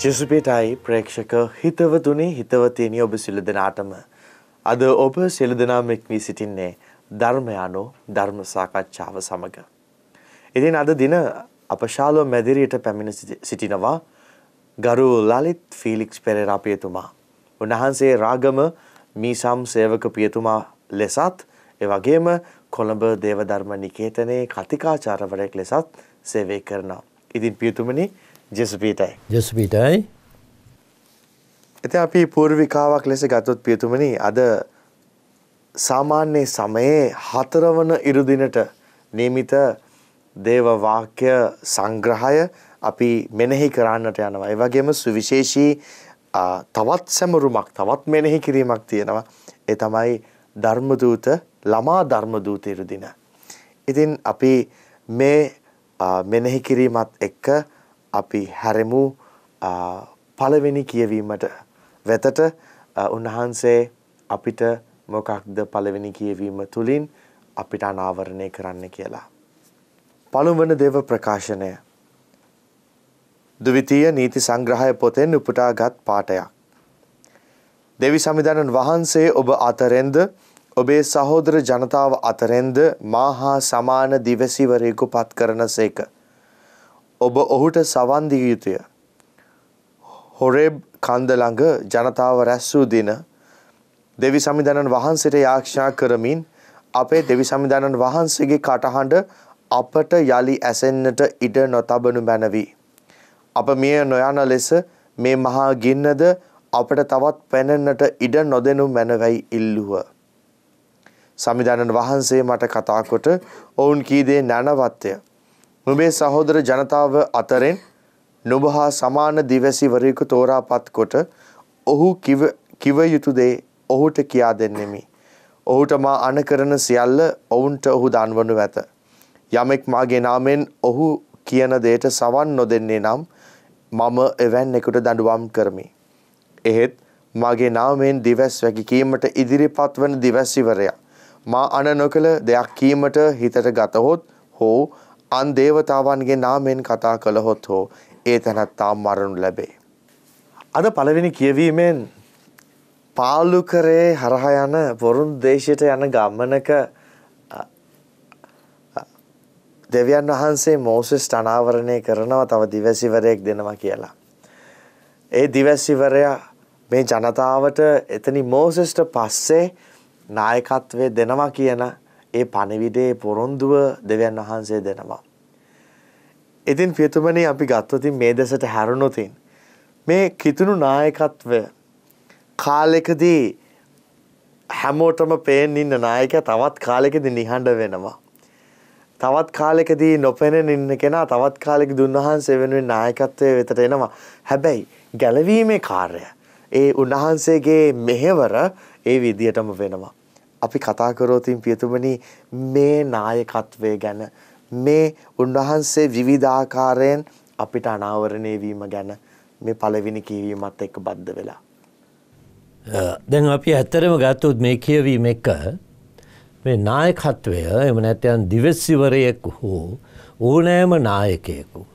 ජෙසුපේටයි ප්‍රේක්ෂක හිතවතුනි හිතවතියනි ඔබ සිළු දෙනාටම. අද ඔබ සිළු දෙනාම එක්වී සිටින්නේ ධර්මයානෝ ධර්ම සාකච්ඡාව සමඟ. ඉතින් අද දින අප ශාලෝ මැදිරියට පැමිණ සිටිනවා ගරු ලලිත් ෆිලික්ස් පෙරේරා පියතුමා. උන්වහන්සේ රාගම මීසම් සේවක පියතුමා ලෙසත් ඒ වගේම කොළඹ දේවධර්ම නිකේතනයේ කතිකාචාර්යවරයෙක් ලෙසත් සේවය කරනවා. ඉතින් පියතුමනි ජෙසුපීටයි. ජෙසුපීටයි. එති අපි පූර්විකාවක් ලෙස ගතොත් පියතුමනි අද සාමාන්‍ය සමයේ හතරවන ඉරුදිනට නීමිත දේවවාක්‍ය සංග්‍රහය අපි මෙනෙහි කරන්නට යනවා. එවගේම සුවිශේෂී තවත් සැමරුමක් තවත් මෙනෙහි කිරීමක් තියෙනවා. ඒ තමයි ධර්මදූත ළමා ධර්මදූත ඉරුදින. ඉතින් අපි මේ මෙනෙහි කිරීමත් එක්ක අපි හැරෙමු පළවෙනි කියවීමට වෙතට උන්වහන්සේ අපිට මොකක්ද පළවෙනි කියවීම තුළින් අපිට අනාවරණය කරන්න කියලා. පළමුවන දේව ප්‍රකාශනය ද්විතීය නීති සංග්‍රහය පොතෙන් උපුටාගත් පාඩයක්. දෙවි සමිඳුන් වහන්සේ ඔබ අතරෙන්ද ඔබේ සහෝදර ජනතාව අතරෙන්ද මා හා සමාන දිවසිවරයෙකු පත් කරනසේක. ඔබ ඔහුට සවන් දිය යුතුය. හොරේබ් කන්ද ළඟ ජනතාව රැස් වූ දින දෙවි සමිඳානන් වහන්සේට යාඥා කරමින් අපේ දෙවි සමිඳානන් වහන්සේගේ කටහඬ අපට යලි ඇසෙන්නට ඉඩ නොතබනු මැනවි. අප මිය නොයන ලෙස මේ මහා ගින්නද අපට තවත් පැනෙන්නට ඉඩ නොදෙනු මැනවයි ඉල්ලුව. සමිදානන් වහන්සේ මට කතාකොට ඔවුන් කීදේ නැනවත්ය. නුඹේ සහෝදර ජනතාව අතරෙන් නුඹ හා සමාන දිවැසිවරයෙකු තෝරාපත් කොට ඔහු කිව යුතු දේ ඔහුට කියා දෙන්නෙමි. ඔහුට මා අනකරන සියල්ල ඔවුන්ට ඔහු දන්වනු ඇත. යමෙක් මාගේ නාමෙන් ඔහු කියන දෙයට සවන් නොදෙන්නේ නම් මම එවැන්නෙකුට දඬුවම් කරමි. එහෙත් මාගේ නාමයෙන් දිවස් වැකි කීමට ඉදිරිපත් වන දිවස්සිවරයා මා අන නොකළ දෙයක් කීමට හිතට ගතහොත් හෝ අන් දේවතාවන්ගේ නාමයෙන් කතා කළහොත් හෝ ඒ තැනත්තා මරණු ලැබේ. අද පළවෙනි කියවීමෙන් පාලුකරේ හරහා යන වරුන් දේශයට යන ගමනක දෙවියන් වහන්සේ මෝසෙස් අනාවරණය කරනවා තව දිවැසිවරයෙක් දෙනවා කියලා. ඒ දිවැසිවරයා මේ ජනතාවට එතනි මෝසෙස්ට පස්සේ නායකත්වය දෙනවා කියන ඒ පණිවිඩයේ පොරොන්දුව දෙවියන් වහන්සේ දෙනවා. ඉතින් පියතුමනි අපි ගත්තොතින් මේ දෙසට හැරුණොතින් මේ කිතුණු නායකත්වය කාලෙකදී හැමෝටම පේන ඉන්න නායකයා තවත් කාලෙකදී නිහඬ වෙනවා. තවත් කාලෙකදී නොපෙනෙන ඉන්න කෙනා තවත් කාලෙකදී උන්වහන්සේ වෙනුවෙන් නායකත්වයේ වෙතට එනවා. හැබැයි ගැලවීමේ කාර්යය ඒ උන්වහන්සේගේ මෙහෙවර ඒ විදියටම වෙනවා. අපි කතා කරෝතින් පියතුමනි මේ නායකත්වය ගැන මේ උන්වහන්සේ විවිධාකාරයෙන් අපිට අනාවරණය වීම ගැන මේ පළවෙනි කියවීමත් එක්ක බද්ධ වෙලා. දැන් අපි ඇත්තරම ගත්තොත් මේ කියවීම එක මේ නායකත්වය එම නැත්තයන් දිවස්සිවරයෙක් හෝ ඕනෑම නායකයෙකු.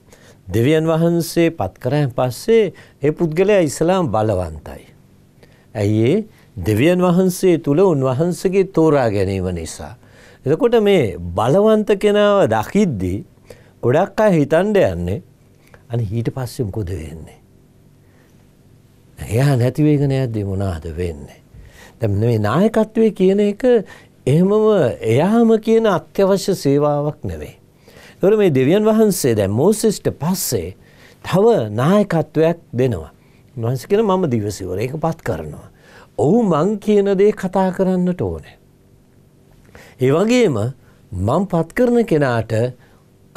දෙවියන් වහන්සේ පත්කරයන් පස්සේ ඒ පුද්ගලයා ඉස්ලාම් බලවන්තයි. ඇයිඒ දෙවියන් වහන්සේ තුළ උන්වහන්සගේ තෝරා ගැනීම නිසා. එතකොට මේ බලවන්ත කෙනාව දකිද්දී ගොඩක් අය හිතන්ඩ යන්නේ අන හිට පස්සෙම කොද වෙන්නේ. එයා නැතිවේගෙන ඇද්දි මොනාද වෙන්නේ. දැම මේ නායකත්වය කියන එක එහෙමම එයාම කියන අත්‍යවශ්‍ය සේවාවක් නෙවෙයි. තොර මේ දෙවියන් වහන්සේ දැ මෝසිිස්ට පස්සේ තව නායකත්වයක් දෙනවා. වහන්ස කෙන මම දිවසිවර එක පත් කරනවා. ඔහු මං කියන දේ කතා කරන්නට ඕනේ. ඒ වගේම මං පත් කරන කෙනාට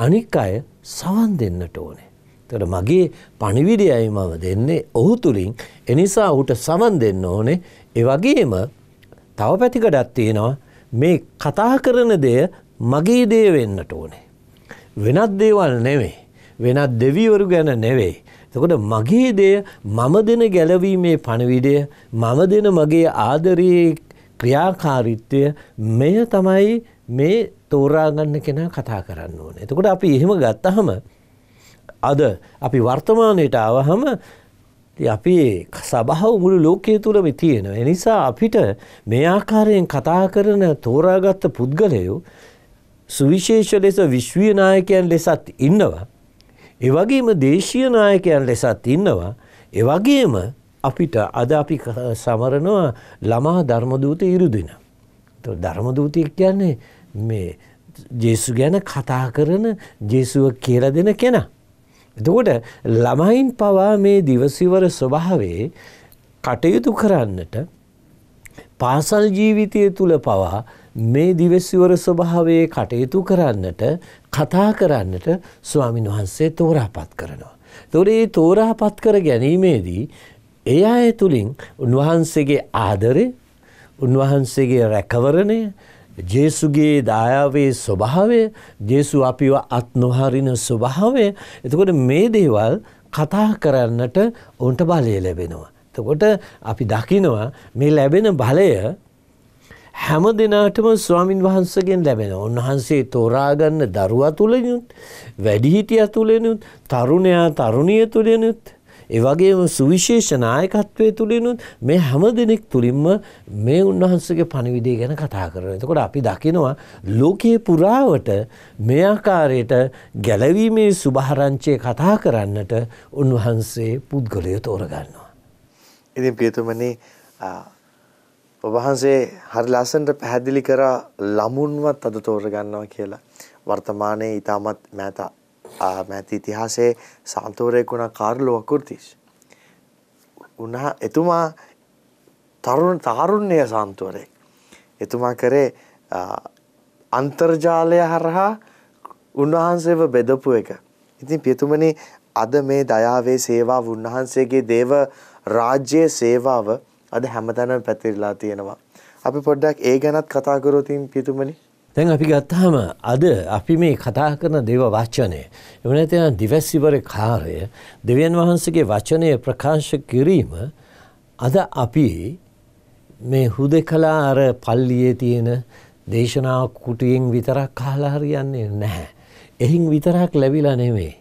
අනික් අය සවන් දෙන්නට ඕනේ. තොට මගේ පණිවිඩයයි මම දෙන්නේ ඔහු තුළින් එනිසා ඔහුට සමන් දෙන්න ඕනේ ඒ වගේම තව පැතිකඩත් තියෙනවා මේ කතා කරන දෙය මගේ දේ වෙන්නට ඕනේ. වෙනත් දේවල් නෙවෙයි. වෙනත් දෙවිවරු ගැන නෙවෙයි. තකොට මගේ දය මම දෙන ගැලවීමේ පණවිඩය මම දෙන මගේ ආදරයේ ක්‍රියාකාරිත්වය මෙය තමයි මේ තෝරාගන්න කෙනා කතා කරන්න ඕන. එතකොට අපි එහෙම ගත්තහම අද අපි වර්තමානයට ආවහම අපි සබහව මුළු ලෝකය තුළම තියෙනවා. එනිසා අපිට මේ ආකාරයෙන් කතා කරන තෝරාගත්ත පුද්ගලයෝ සුවිශේෂ ලෙස විශ්වීනායකයන් ලෙසත් ඉන්නවා. එවගේම දේශීය නායකයන් ලෙසත් ඉන්නවා. එවගේම අපිට අද අපි සමරනවා ළමා ධර්මදූත ඉරුදින. ධර්මදූතියක් කියන්නේ මේ ජේසු ගැන කතා කරන ජේසුව කියල දෙන කෙනා. එතකොට ළමයින් පවා මේ දිවසිවර ස්වභාවේ කටයුතු කරන්නට පාසල් ජීවිතය තුළ පවා මේ දිවස්සිවර ස්වභාවයේ කටයුතු කරන්නට කතා කරන්නට ස්වාමින් වහන්සේ තෝරාපත් කරනවා. තොරේ තෝරාපත් කර ගැනීමේදී ඒ අය තුළින් උන්වහන්සේගේ ආදරය උන්වහන්සේගේ රැකවරණය ජේසුගේ දායාවේ ස්වභාවය ජේසු අපිව අත් නොහරින ස්වභාවය එතකොට මේ දේවල් කතා කරන්නට ඔවුන්ට බලය ලැබෙනවා. එතකොට අපි දකිනවා මේ ලැබෙන බලය හැම දෙනාටම ස්වාමින් වහන්සගෙන් ලැබෙන උන්වහන්සේ තෝරාගන්න දරුවා තුළනුත් වැඩිහිටිය තුළෙනුත් තරුණයා තරුණිය තුළෙනුත් එවගේම සුවිශේෂ නායකත්වය තුළිනුත් මේ හැම දෙනෙක් තුළින්ම මේ උන්වහන්සගේ පණිවිඩේ ගැන කතා කරන. එතකොට අපි දකිනවා ලෝකයේ පුරාවට මේ ආකාරයට ගැලවීමේ සුභාරංචය කතා කරන්නට උන්වහන්සේ පුද්ගලය තෝරගන්නවා. ඉතින් ප්‍රියතුමනි ඔබ වහන්සේ හරි ලස්සනට පැහැදිලි කරා ළමුන්වත් අද තෝරගන්නවා කියලා. වර්තමානයේ ඊටමත් මෑත මෑත ඉතිහාසයේ සාන්තෝරයෙක් වුණා කාර්ලෝ අකුර්තිස්. උනා එතුමා තරුණ තාරුණ්‍ය සාන්තෝරයෙක්. එතුමා කරේ අන්තර්ජාලය හරහා උන්වහන්සේව බෙදපු එක. ඉතින් පියතුමනි අද මේ දයාවේ සේවාව උන්වහන්සේගේ දේව රාජ්‍යයේ සේවාව අද හැමතැනම පැතිරලා තියෙනවා. අපි පොඩ්ඩක් ඒ ගැනත් කතා කරොත් පිතුමනි. දැන් අපි ගත්තාම අද අපි මේ කතා කරන දේව වචනය එවන ඇතින දිවැස්සිවර කාරය දෙවියන් වහන්සේගේ වචනය ප්‍රකාශ කිරීම අද අපි මේ හුද කලා අර පල්ලියේ තියෙන දේශනා කුටියෙන් විතරක් කාලාහරියන්නේ නැහැ. එහින් විතරක් ලැබිලා නෙමේ.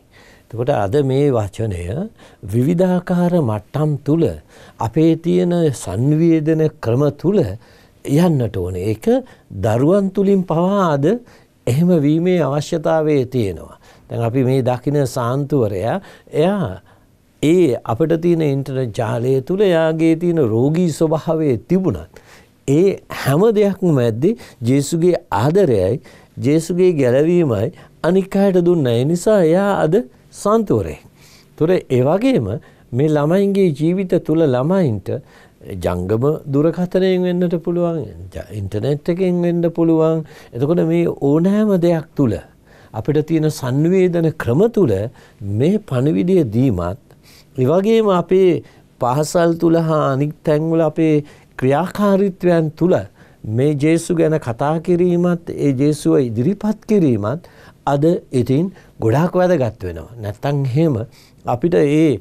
එතකොට අද මේ වචනය විවිධාකාර මට්ටම් තුල අපේ තියෙන සංවේදන ක්‍රම තුල යන්නට ඕනේ. ඒක දරුවන් තුලින් පවා අද එහෙම වීමේ අවශ්‍යතාවය තියෙනවා. දැන් අපි මේ දකින සාන්තුවරයා එයා ඒ අපිට තියෙන ඉන්ටර්නෙට් ජාලය තුල එයාගේ තියෙන රෝගී ස්වභාවය තිබුණත් ඒ හැම දෙයක්ම මැද්දේ ජේසුගේ ආදරයයි ජේසුගේ ගැලවීමයි අනික් අයට දුන්නා. ඒ නිසා එයා අද සන්තුවරේ. තුර ඒවගේම මේ ළමයින්ගේ ජීවිත තුළ ළමයින්ට ජංගම දුරකථනයෙන් වෙන්නට පුළුවන් ඉන්ටනෙට් එකෙන් වෙන්න පුළුවන් එතකොට මේ ඕනෑම දෙයක් තුළ අපිට තියෙන සංවේදන ක්‍රම තුළ මේ පණවිඩිය දීමත් එවගේම අපේ පහසල් තුළ හා අනික් තැන්වල අපේ ක්‍රියාකාරිත්වයන් තුළ මේ ජේසු ගැන කතා කිරීමත් ඒ ජේසුව ඉදිරිපත් කිරීමත් අද ඉතින් ගොඩාක් වැදගත් වෙනවා. නැත්තං හෙම අපිට ඒ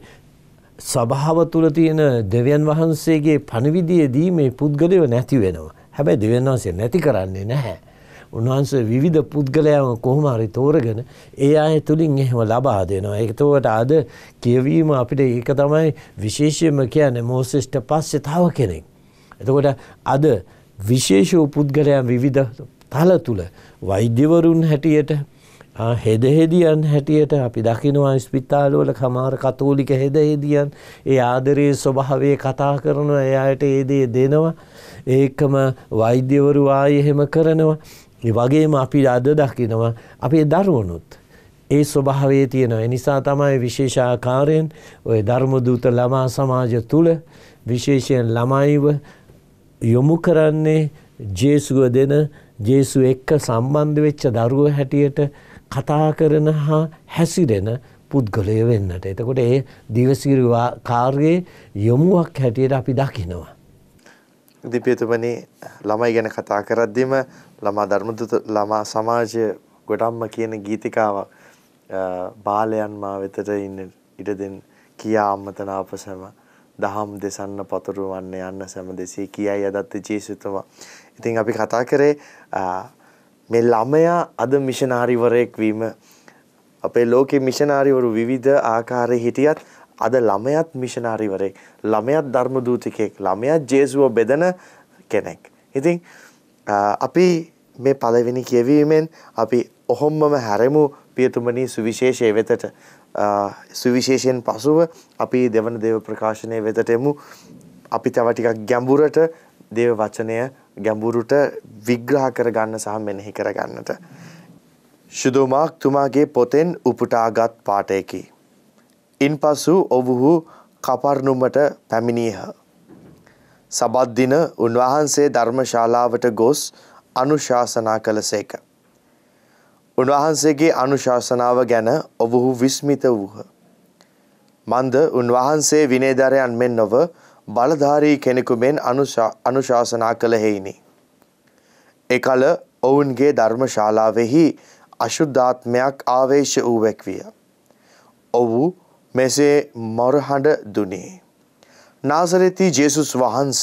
සභාව තුළ තියෙන දෙවියන් වහන්සේගේ පණවිදියේදී මේ පුද්ගලයව නැති වෙනවා. හැබැයි දෙවියන් වහන්සේ නැති කරන්නේ නැහැ. උන්වහන්සේ විවිධ පුද්ගලයම කොහොම හරි තෝරගෙන ඒ අය තුලින් එහෙම ලබා දෙනවා. ඒකතවට අද කියවීම අපිට ඒක තමයි විශේෂයෙන්ම කියන්නේ මෝසෙස්ට පස්සේ තව කෙනෙක්. එතකොට අද විශේෂ පුද්ගලයන් විවිධ තල තුල වෛද්‍යවරුන් හැටියට හෙදහෙදියන් හැටියට අපි දකිනවා ස්පිතාලවල කමාර කතෝලික හෙදහෙදියන් ඒ ආදරයේ ස්වභාවය කතා කරන එයායට ඒදේ දෙනවා ඒකම වෛද්‍යවරු ආය එහෙම කරනවා වගේම අපි අද දකිනවා අපේ දරුවනුත් ඒ ස්වභාවේ තියෙනවා එනිසා තමයි විශේෂාකාරයෙන් ඔය ධර්මදූත ළමා සමාජ තුළ විශේෂයෙන් ළමයිව යොමු කරන්නේ ජේසුව දෙන ජේසු එක්ක සම්බන්ධ වෙච්ච දරුව හැටියට කතා කරන හා හැසිරෙන පුද්ගලය වෙන්නට. එතකොට ඒ දිවසිරවා කාර්යයේ යොමුවක් හැටියට අපි දකිනවා. දිපේතුමනි ළමයි ගැන කතා කරද්දිම ළමා ධර්මදුත ළමා සමාජය ගොඩම්ම කියන ගීතිකාවක් බාලයන් මා වෙතට ඉන්න ඉඩ දෙන්න කියා අම්මතන අපසම දහම් දෙසන්න පතුරුවන්න යන්න සැම දෙසේ කියයි අදත්ත ජේසුතුමා. ඉතින් අපි කතා කරේ මේ ළමයා අද මිෂනාරිවරයෙක් වීම අපේ ලෝකේ මිෂනාරිවරු විවිධ ආකාරයේ හිටියත් අද ළමයාත් මිෂනාරිවරයෙක් ළමයාත් ධර්ම දූතිකයෙක් ළමයාත් ජේසුව බෙදන කෙනෙක්. ඉතින් අපි මේ පළවෙනි කියවීමෙන් අපි ඔහොම්මම හැරෙමු පියතුමනි සුවිශේෂය වෙතට සුවිශේෂයෙන් පසුව අපි දෙවන දේව ප්‍රකාශනය වෙතට එමු අපි තව ටිකක් ගැඹුරට දේව වචනය ගැඹුරුට විග්‍රහ කරගන්න සහ මෙනෙහි කරගන්නට. ශුදුමාක් තුමාගේ පොතෙන් උපුටාගත් පාටයකි. ඉන් පසු ඔවුහු කපර්ණුමට පැමිණීහ. සබද්දින උන්වහන්සේ ධර්මශාලාවට ගොස් අනුශාසනා කළසේක. උන්වහන්සේගේ අනුශාසනාව ගැන ඔවුහු විස්මිත වූහ. මන්ද උන්වහන්සේ විනේධරයන් මෙන් නොව බලධාරී කෙනෙකු මෙන් අනුශාසනා කළ හෙයිනි. එකල ඔවුන්ගේ ධර්මශාලාවෙහි අශුද්ධාත්මයක් ආවේශ වූ වැක්විය. ඔවු මෙසේ මොරහඬ දුනේ. නාසරෙති ජේසුස් වහන්ස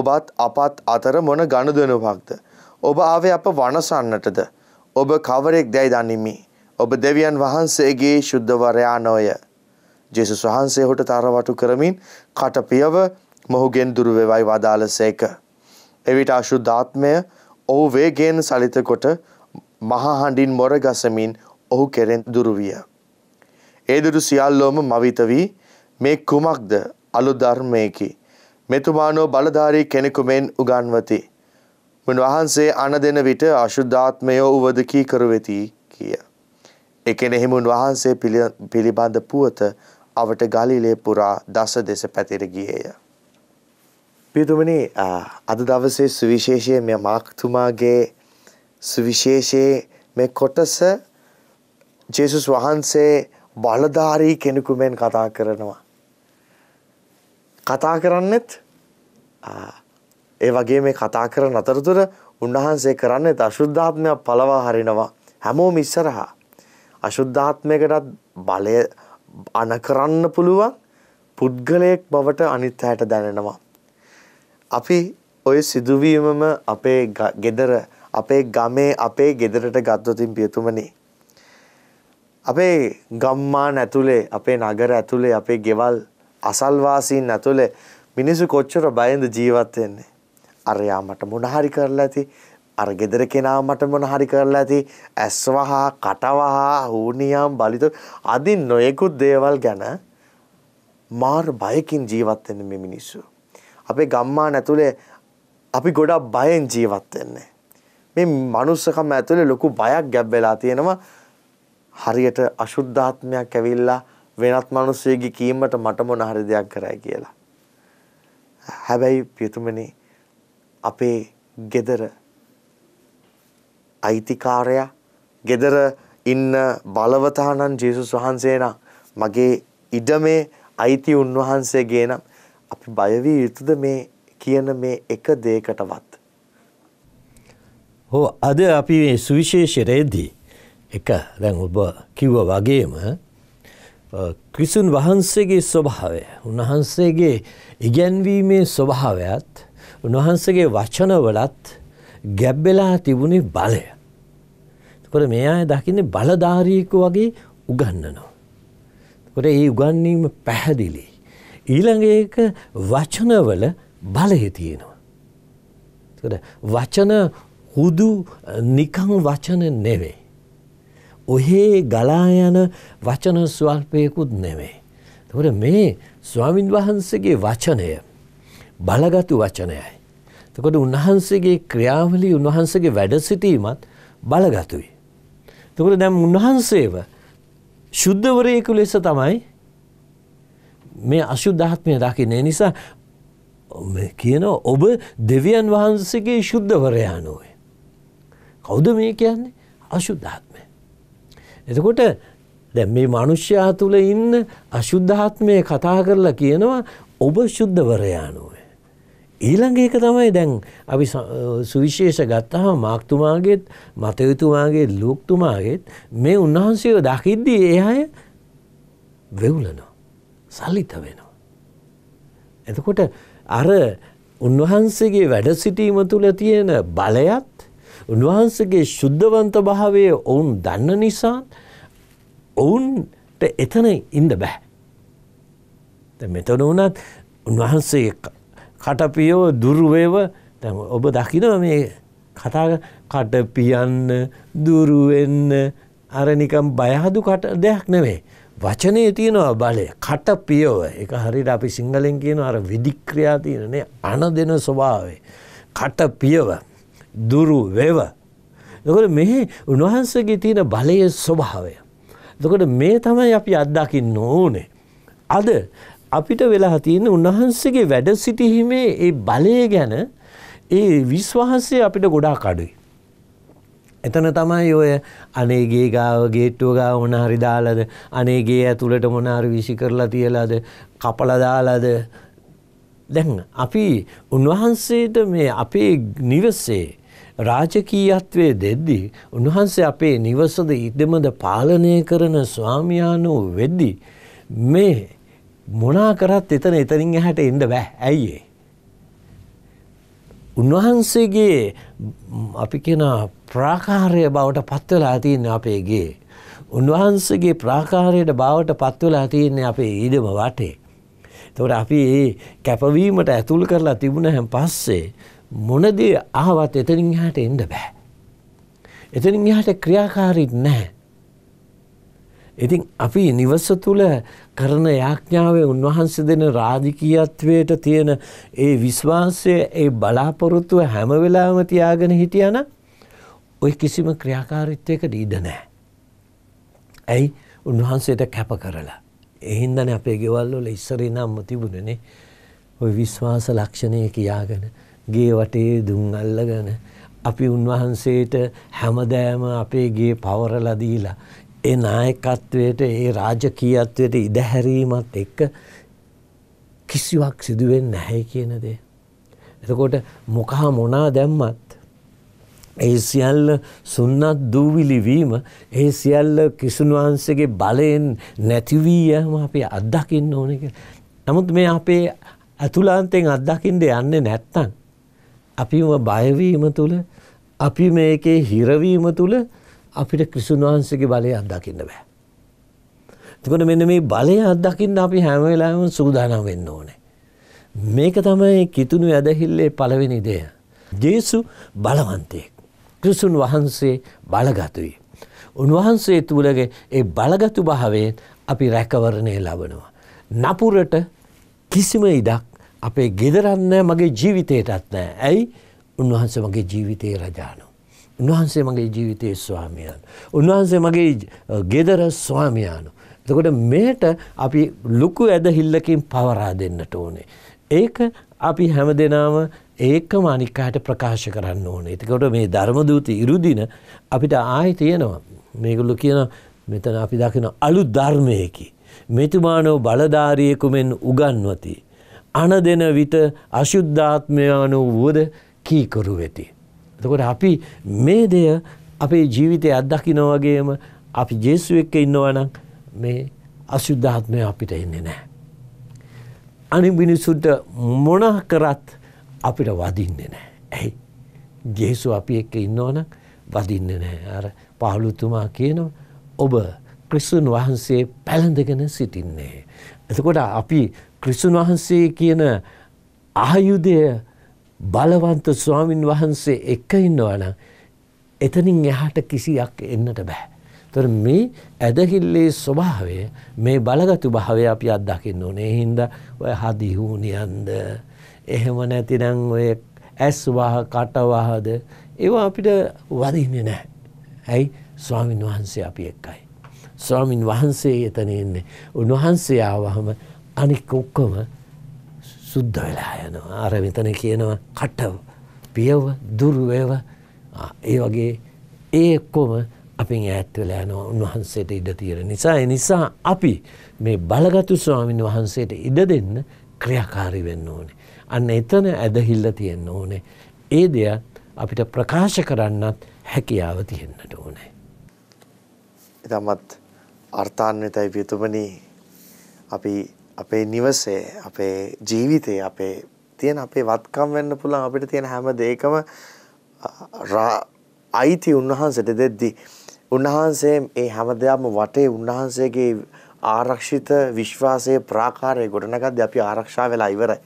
ඔබත් අපත් අතර මොන ගණුදනුවක්ද. ඔබ ආවේ අප වනසන්නටද. ඔබ කවරෙක් දැයි දනිමි. ඔබ දෙවියන් වහන්සේගේ ශුද්ධවරයා නොය. ජෙසුස් වහන්සේ හොට තරවටු කරමින් කටපියව මොහුගෙන් දුරවෙවයි වදාලසේක. එවිට අශුද්ධාත්මය ඔහු වේගෙන් සලිතකොට මහහඬින් මොර ගසමින් ඔහු කෙරෙන් දුරුවිය. ඒදුරු සියල්ලෝම මවිත වී මේ කුමක්ද අලු ධර්මයකි. මෙතුමානෝ බලධාරී කෙනෙකුමෙන් උගන්වති. මුන් වහන්සේ අන දෙන විට අශුද්ධාත්මයෝ උවදකී කරුවෙති කිය. එකෙනෙහිමුන් වහන්සේ පිළිබඳ පුවත අවට ගලිලේ පුරා දස දෙස පැතිර ගියේය. පිතුමනි අද දවසේ සුවිශේෂය මෙ මාක්තුමාගේ සුවිශේෂයේ මේ කොටස ජෙසුස් වහන්සේ බලධාරී කෙනෙකු මෙන් කතා කරනවා. කතා කරන්නෙත් ඒ වගේ මේ කතා කරන අතරතුර උන්වහන්සේ කරන්නේ අශුද්ධාත්මයක් පලවා හරිනවා හැමෝම ඉස්සරහා. අශුද්ධාත්මයකටත් බලය අන කරන්න පුළුවන් පුද්ගලයෙක් බවට අනිත් අයට දැනෙනවා. අපි ඔය සිදුවීමම අපේ ගෙදර අපේ ගමේ අපේ ගෙදරට ගත්වතින් පියතුමනි. අපේ ගම්මාන ඇතුළේ අපේ නගර ඇතුළේ අපේ ගෙවල් අසල්වාසීන් ඇතුළේ මිනිසු කොච්චර බයඳ ජීවත් වෙන්නේ. අරයා මට මොනහරි කරලා ඇති අර ගෙදර කෙනා මට මොන හරි කරලා ඇති ඇස්වහා කටවහා හූනියම් බලිත අදි නොයෙකුත් දේවල් ගැන මාර් බයකින් ජීවත් වෙන මේ මිනිස්සු. අපේ ගම්මා නැතුලේ අපි ගොඩක් බයෙන් ජීවත් වෙන්නේ. මේ මනුස්සකම ඇතුලේ ලොකු බයක් ගැබ්බෙලා තියෙනවා. හරියට අශුද්ධාත්මයක් ඇවිල්ලා වෙනත් මිනිස්සෙගේ කීමට මට මොන හරි දෙයක් කරයි කියලා. හැබැයි පියතුමනි අපේ gedara අයිතිකාරයා ගෙදර ඉන්න බලවතානන් ජේසුස් වහන්සේ නම් මගේ ඉඩමේ අයිති උන්වහන්සේගේ නම් අපි බය විය යුතුද මේ කියන මේ එක දෙයකටවත් හෝ අද අපි මේ සුවිශේෂරයේදී එක දැන් ඔබ කිව්ව වගේම ක්‍රිසුන් වහන්සේගේ ස්වභාවය උන්වහන්සේගේ ඉගැන්වීමේ ස්වභාවයත් උන්වහන්සේගේ වචනවලත් ගැබ්බෙලා තිබුණේ බලය. තකොට මේ අය දකින්නේ බලධාරීකු වගේ උගන්නනවා. තකොට ඒ උගන්වීම පැහැදිලි. ඊළඟ එක වචනවල බලය තියෙනවා. තකොට වචන හුදු නිකං වචන නෙවේ. ඔහේ ගලා යන වචන ස්වල්පයකුත් නෙවේ. තකොට මේ ස්වාමින් වහන්සේගේ වචනය බලගතු වචනයයි. එතකොට උන්වහන්සේගේ ක්‍රියාවලි උන්වහන්සේගේ වැඩ සිටීමත් බලගතුයි. එතකොට දැම් උන්වහන්සේව ශුද්ධවරයෙකු ලෙස තමයි මේ අශුද්ධාත්මය දකින්නේ නිසා කියන ඔබ දෙවියන් වහන්සේගේ ශුද්ධවරයා නොවේ. කෞුද මේ කියන්නේ අශුද්ධාත්මය. එතකොට දැ මේ මනුෂ්‍යයා තුළ ඉන්න අශුද්ධාත්මය කතා කරලා කියනවා ඔබ ශුද්ධවරයා නොවේ. ඊළඟ එක තමයි දැන් අපි සුවිශේෂ ගත්තහා මාක්තුමාගේත් මතයුතුමාගේ ලූක්තුමාගේත් මේ උන්වහන්සේව දකිද්දී ඒ අය වෙවුලනවා. සල්ලිත වෙනවා. එතකොට අර උන්වහන්සේගේ වැඩ සිටීම තුළ තියෙන බලයත් උන්වහන්සේගේ ශුද්ධවන්ත භාවය ඔවුන් දන්න නිසා ඔවුන්ට එතන ඉන්න බෑ. මෙතන වනත් උන්වහන්සේ කටපියෝ දුරුවේව ඔබ දකිනව මේ කතා කට පියන්න දුරුවෙන්න අරනිකම් බයහදු කට දෙයක් නෙවේ. වචනය තියෙනවා බලය කට පියව එක හරිට අපි සිංහලෙන් කියන අර විදික්‍රියා තියෙනනේ අන දෙන ස්වභාවේ. කට පියව දුරු වේව. එකට මෙහි උන්වහන්සගේ තියෙන බලය ස්වභාවය. දකොට මේ තමයි අපි අත්දකින්න ඕනේ. අද අපිට වෙලා තියෙන උන්වහන්සේගේ වැඩ සිටිහිමේ ඒ බලය ගැන ඒ විශ්වාසය අපිට ගොඩාක් අඩුයි. එතන තමයි ඔය අනේගේ ගාව ගේට්ටුව ගාව මොන හරි දාලාද අනේගේ ඇතුළට මොන හරි විසි කරලා තියලාද කපලා දාලාද දැන් අපි උන්වහන්සේට මේ අපේ නිවසේ රාජකීයත්වයේ දෙද්දී උන්වහන්සේ අපේ නිවසද ඉදමද පාලනය කරන ස්වාමියානෝ වෙද්දී මේ මොනා කරත් එතන එතනින් එහට එන්න බෑ ඇයිඒ. උන්වහන්සේගේ අපි කෙන ප්‍රාකාරය බවට පත්වලා තියන්න අපේගේ. උන්වහන්සගේ ප්‍රාකාරයට බවට පත්වලා තියන්නේ අපේ ඊඩම වටේ. තොට අපි ඒ කැපවීමට ඇතුළ කරලා තිබුණ හැම් පස්සේ මොනදේ ආවත් එතනින් හට එන්න බෑ. එතනින් හට ක්‍රියාකාරීත් නැහැ. ඉතින් අපි නිවස තුළ කරන යාඥාවේ උන්වහන්සේ දෙන රාජකීයත්වයට තියෙන ඒ විශ්වාසය ඒ බලාපොරොත්තුව හැම වෙලාවෙම තියාගෙන හිටියනම් ওই කිසිම ක්‍රියාකාරීත්වයකට ඉඩ නැහැ. ඇයි උන්වහන්සේට කැප කරලා. එහින්දනේ අපේ ගෙවල් වල ඉස්සරින් නම් තිබුණනේ ওই විශ්වාස ලක්ෂණය කියාගෙන ගේ වටේ දුම් අල්ලගෙන අපි උන්වහන්සේට හැමදෑම අපේ ගේ පවරලා දීලා ඒ නායකත්වයට ඒ රාජකීයත්වයට ඉඩහැරීමත් එක්ක කිසිවක් සිදුවෙන් නැහැ කියන දේ. එතකොට මොකහා මොනා දැම්මත් ඒ සියල්ල සුන්නත් දූවිලිවීම ඒ සියල්ල කිසුන් වහන්සේගේ බලයෙන් නැතිවීයම අපි අත්දකින්න ඕනක. නමුත් මේ අපේ ඇතුලාන්තෙන් අත්දකිින්ට යන්නේ නැත්තන්. අපිම බයවීම තුළ අපි මේකේ හිරවීම තුළ අපිට ක්‍රිසුන් වහන්සේගේ බලය අත්දකින්න බෑ. එතකොට මෙන්න මේ බලය අත්දකින්න අපි හැම වෙලාවෙම සූදානම් වෙන්න ඕනේ. මේක තමයි කිතුණු ඇදහිල්ලේ පළවෙනි දේ. ජේසු බලවන්තයෙක්. ක්‍රිසුන් වහන්සේ බලගතුයි. උන්වහන්සේ තුලගේ ඒ බලගතු භාවයෙන් අපි රැකවරණය ලබනවා. නපුරට කිසිම ඉඩක් අපේ ගෙදරන්නේ මගේ ජීවිතයටත් නෑ. ඇයි? උන්වහන්සේ මගේ ජීවිතේ රජානෝ උන්වහන්සේ මගේ ජීවිතයේ ස්වාමියන්. උන්වහන්සේ මගේ ගෙදර ස්වාමියානු. එතකොට මේට අපි ලොකු ඇදහිල්ලකින් පවරා දෙන්නට ඕනේ. ඒක අපි හැම දෙනාම ඒකම අනික්කායට ප්‍රකාශ කරන්න ඕනේ. එතකොට මේ ධර්මදූති ඉරුදින අපිට ආයි තියෙනවා. මේගොල්ලු කියන මෙතන අපි දකින අලු ධර්මයකි. මෙතුමානෝ බලධාරියෙකු මෙන් උගන්වති. අන දෙන විට අශුද්ධාත්මයානෝ වුවද කීකරු වෙති. එතකොට අපි මේ දෙය අපේ ජීවිතය අත්දකිනා වගේම අපි ජේසු එක්ක ඉන්නවනම් මේ අශුද්ධාත්මය අපිට එන්නේ නැහැ. අනි මිනිසුන්ට මොන කරත් අපිට වදින්නේ නැහැ. ඇයි? ජේසු අපි එක්ක ඉන්නවනම් වදින්නේ නැහැ. අර පාළුතුමා කියනවා ඔබ ක්‍රිස්තුන් වහන්සේ පැළඳගෙන සිටින්නේ. එතකොට අපි ක්‍රිස්තුන් වහන්සේ කියන ආයුධය බලවන්ත ස්වාමින් වහන්සේ එක ඉන්නවනම් එතනින් එහාට කිසියක් එන්නට බෑ. තොර මේ ඇදහිල්ලේ ස්වභාවය මේ බලගතු භාවය අපි අත්දකින්න ඕනේ හින්ද ඔය හදිහූනියන්ද එහෙම නැතිනම් ඔය ඇස්වාහ කටවාහද ඒවා අපිට වදින්නේ නැහැ. ඇයි ස්වාමින් වහන්සේ අපි එක්කයි. ස්වාමින් වහන්සේ එතන එන්නේ. උන්වහන්සේ ආවහම අනික් ඔක්කොම සුද්ධ වෙලා යනවා අර මෙතන කියනවා කට්ටව පියව දුරුවව ඒ වගේ ඒ එක්කොම අපින් ඈත් වෙලා යනවා උන්වහන්සේට ඉඩ තියෙන නිසා ඒ නිසා අපි මේ බලගතු ස්වාමින් වහන්සේට ඉඩ දෙන්න ක්‍රියාකාරී වෙන්න ඕනේ. අන්න එතන ඇදහිල්ල තියෙන්න ඕනේ. ඒ දෙයක් අපිට ප්‍රකාශ කරන්නත් හැකියාව තියෙන්නට ඕනේ. ඉතමත් අර්ථාන්විතයි විතුමනි අපි අපේ නිවසේ අපේ ජීවිතේ අපේ තියෙන අපේ වත්කම් වෙන්න පුළුවන් අපිට තියෙන හැම දෙයකම අයිති උන්වහන්සේට දෙද්දී උන්වහන්සේ මේ හැම දෙයක්ම වටේ උන්වහන්සේගේ ආරක්ෂිත විශ්වාසයේ ප්‍රාකාරය ගොඩනගද්දී අපි ආරක්ෂා වෙලා ඉවරයි.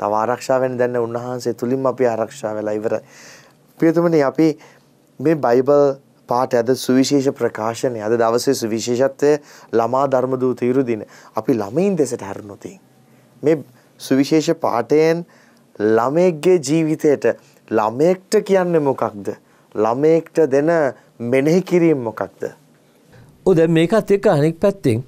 තව ආරක්ෂා වෙන්න දැන් උන්වහන්සේ තුලින්ම අපි ආරක්ෂා වෙලා ඉවරයි. පියතුමනි අපි මේ බයිබල් පාට අද සුවිශේෂ ප්‍රකාශනය අද දවසේ සුවිශේෂත්වය ළමා ධර්ම දූත ඉරුදින අපි ළමයින් දෙසට හැරුණොත් මේ සුවිශේෂ පාඨයෙන් ළමෙක්ගේ ජීවිතයට ළමෙක්ට කියන්නේ මොකක්ද ළමෙක්ට දෙන මෙනෙහි කිරීම මොකක්ද ඔ දැන් මේකත් එක්ක අනෙක් පැත්තෙන්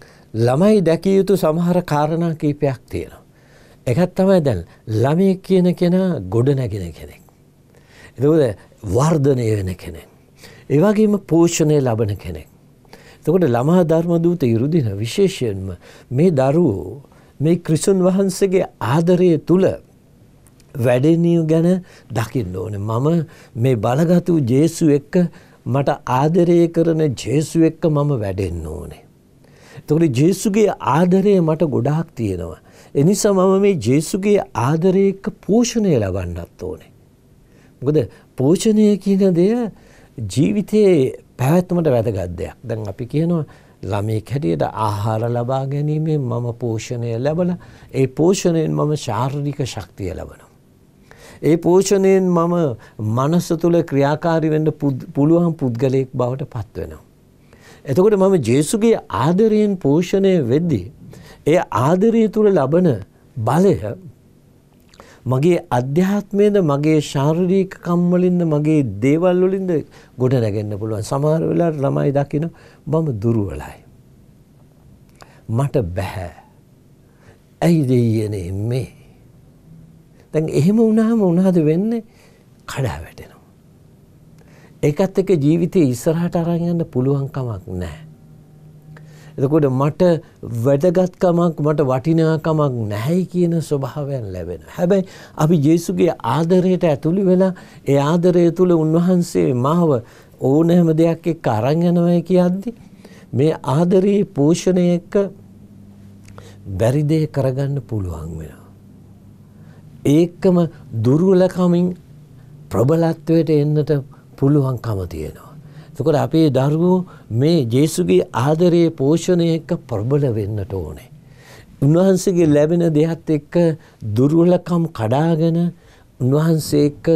ළමයි දැකිය යුතු සමහර කාරණා කීපයක් තියෙනවා එකත් තමයි දැන් ළමයෙක් කියන කෙනා ගොඩ නැගෙන කෙනෙක් එතකොට වර්ධනය වෙන කෙනෙක් ඒවගේම පෝෂණය ලබන කෙනෙක්. තකොට ළමහා ධර්මදූත ඉරුදින විශේෂයෙන්ම මේ දරුවෝ මේ ක්‍රිසුන් වහන්සේගේ ආදරය තුළ වැඩනිය ගැන දකින්න ඕන. මම මේ බලගතු ජේසු එක්ක මට ආදරය කරන ජේසු එක්ක මම වැඩෙන්න ඕනේ. තකොට ජේසුගේ ආදරය මට ගොඩාක් තියෙනවා. එනිසා මම මේ ජේසුගේ ආදරය එක්ක පෝෂණය ලබන්නත් ඕනේ. මොකද පෝෂණය කියන දෙය ජීවිතයේ පැවැත්මට වැදගත් දෙයක්. දැන් අපි කියනවා ළමයෙක් හැටියට ආහාර ලබා ගැනීමෙන් මම පෝෂණය ලැබලා ඒ පෝෂණයෙන් මම ශාරීරික ශක්තිය ලබනවා. ඒ පෝෂණයෙන් මම මනස තුළ ක්‍රියාකාරී වෙන්න පුළුවන් පුද්ගලයෙක් බවට පත් වෙනවා. එතකොට මම ජේසුගේ ආදරයෙන් පෝෂණය වෙද්දී ඒ ආදරය තුළ ලබන බලය මගේ අධ්‍යාත්මයේද මගේ ශාරීරික කම් වලින්ද මගේ දේවල් වලින්ද ගොඩ නැගෙන්න පුළුවන්. සමහර වෙලාවට ළමයි දකින මම දුර්වලයි. මට බෑ. ඇයි දෙයියනේ මේ? දැන් එහෙම වුණාම උනාද වෙන්නේ කඩා වැටෙනවා. ඒකත් එක්ක ජීවිතේ ඉස්සරහට අරන් යන්න පුළුවන් කමක් නැහැ. එතකොට මට වැදගත්කමක් මට වටිනාකමක් නැහැයි කියන ස්වභාවයන් ලැබෙන. හැබැයි අපි ජේසුගේ ආදරයට ඇතුළි වෙලා ඒ ආදරය තුළ උන්වහන්සේ මාව ඕනෑම දෙයක් එක්ක අරන් යනවා කියද්දි මේ ආදරයේ පෝෂණය එක්ක බැරි දේ කරගන්න පුළුවන් වෙනවා. ඒකම දුර්වලකමින් ප්‍රබලත්වයට එන්නට පුළුවන්කම තියෙනවා. එතකොට අපේ දරුවෝ මේ ජේසුගේ ආදරයේ පෝෂණය එක්ක ප්‍රබල වෙන්නට ඕනේ. උන්වහන්සේගේ ලැබෙන දෙයත් එක්ක දුර්වලකම් කඩාගෙන උන්වහන්සේ එක්ක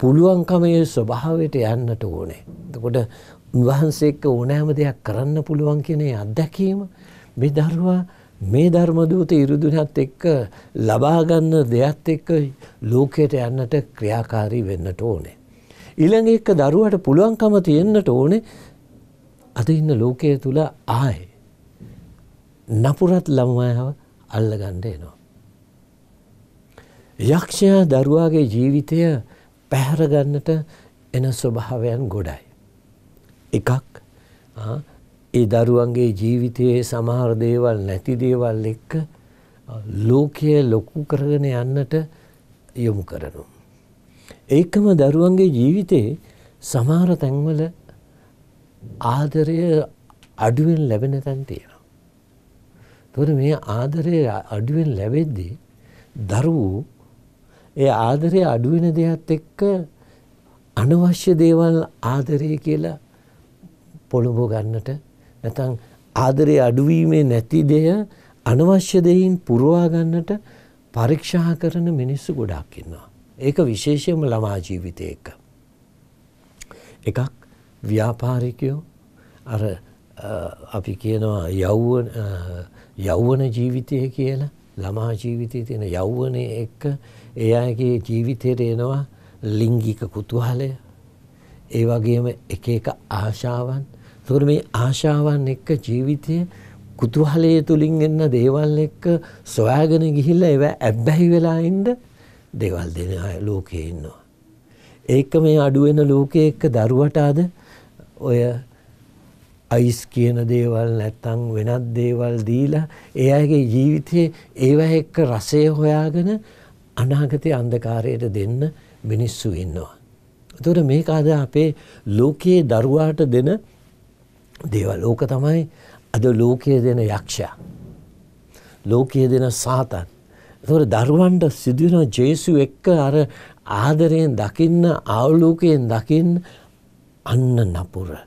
පුළුවන්කමයේ ස්වභාවයට යන්නට ඕනේ. එතකොට උන්වහන්සේ එක්ක ඕනෑම දෙයක් කරන්න පුළුවන් කියන අත්දැකීම මේ දරුවා මේ ධර්මදූත ඉරුදුනත් එක්ක ලබාගන්න දෙයක්ත් එක්ක ලෝකයට යන්නට ක්‍රියාකාරී වෙන්නට ඕනේ. ඊළඟ එක දරුවට පුළුවන්කම තියෙන්නට ඕනේ අද ඉන්න ලෝකය තුළ ආය නපුරත් ළමයාව අල්ලගණ්ඩ එනවා. යක්ෂයා දරුවාගේ ජීවිතය පැහැරගන්නට එන ස්වභාවයන් ගොඩයි. එකක් ඒ දරුවන්ගේ ජීවිතයේ සමහර දේවල් නැති දේවල් එක්ක ලෝකය ලොකු කරගෙන යන්නට යොමු කරනු. ඒකම දරුවන්ගේ ජීවිතයේ සමහර තැන්වල ආදරය අඩුවෙන් ලැබෙන තැන් තියෙනවා. තොට මේ ආදරය අඩුවෙන් ලැබෙද්දී දරුවූ ඒ ආදරය අඩුවෙන දෙයක්ත් එක්ක අනවශ්‍ය දේවල් ආදරය කියලා පොළඹ ගන්නට නැතන් ආදරය අඩුවීමේ නැති දෙය අනවශ්‍ය දෙයින් පුරවා ගන්නට පරීක්ෂා කරන මිනිස්සු ගොඩක් ඉන්නවා. ඒක විශේෂයෙන්ම ළමා ජීවිතය එක. එකක් ව්‍යාපාරිකයෝ අර අපි කියනවා යෞවන යෞවන ජීවිතය කියලා ළමා ජීවිතය තියෙන යෞවනය එක්ක ඒ අයගේ ජීවිතයට එනවා ලිංගික කුතුහලය ඒ වගේම එක එක ආශාවන් තොර මේ ආශාවන් එක්ක ජීවිතය කුතුහලය තුළින් එන්න දේවල් එක්ක සොයාගෙන ගිහිල්ලා ඒව ඇබ්බැහි වෙලා ඉන්න දේවල් දෙන අය ලෝකේ ඉන්නවා. ඒක මේ අඩුවෙන ලෝකයේ එක්ක දරුවට අද ඔය අයිස් කියන දේවල් නැත්තම් වෙනත් දේවල් දීලා ඒ අයගේ ජීවිතයේ ඒවා එක්ක රසය හොයාගෙන අනාගතයේ අන්ධකාරයට දෙන්න මිනිස්සු ඉන්නවා. එතකොට මේක අද අපේ ලෝකයේ දරුවාට දෙන දේවල්. ඕක තමයි අද ලෝකයේ දෙන යක්ෂයා. ලෝකයේ දෙන සාතන්. ඒතකොට දරුවන්ට සිදුවෙන ජේසු එක්ක අර ආදරයෙන් දකින්න අවුලෝකයෙන් දකින්න අන්න නපුර.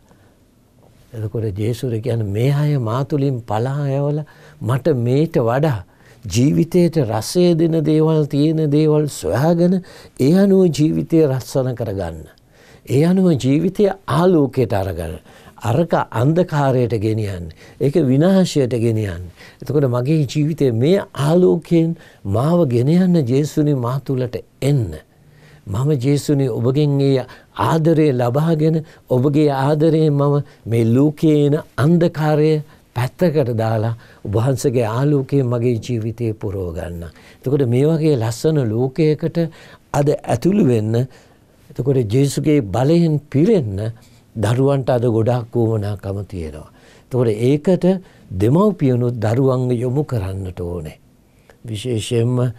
එතකොට ජේසුර කියන මේ අය මාතුලින් පලායවල මට මේට වඩා ජීවිතයට රසය දෙන දේවල් තියෙන දේවල් සොයාගෙන ඒ අනුව ජීවිතය රස්සන කරගන්න. ඒ අනුව ජීවිතය ආලෝකයට අරගන්න. අරක අන්දකාරයට ගෙනියන්. ඒක විනාශයට ගෙනියන්. එතකොට මගේ ජීවිතය මේ ආලෝකයෙන් මාව ගෙනයන්න ජේසුනි මාතුලට එන්න. මම ජේසුනි ඔබගෙන්ගේ ආදරය ලබාගෙන ඔබගේ ආදරයේ මම මේ ලූකයේන අන්දකාරය පැත්තකට දාලා උබහන්සගේ ආලෝකයේ මගේ ජීවිතය පුරෝගන්න. එතකොට මේ වගේ ලස්සන ලෝකයකට අද ඇතුළු වෙන්න එතකොට ජේසුගේ බලයෙන් පිරෙන්න දරුවන්ට අද ගොඩක් වුවමනාකම තියෙනවා. තොට ඒකට දෙමව්පියනුත් දරුවන්ග යොමු කරන්නට ඕනේ. විශේෂයෙන්ම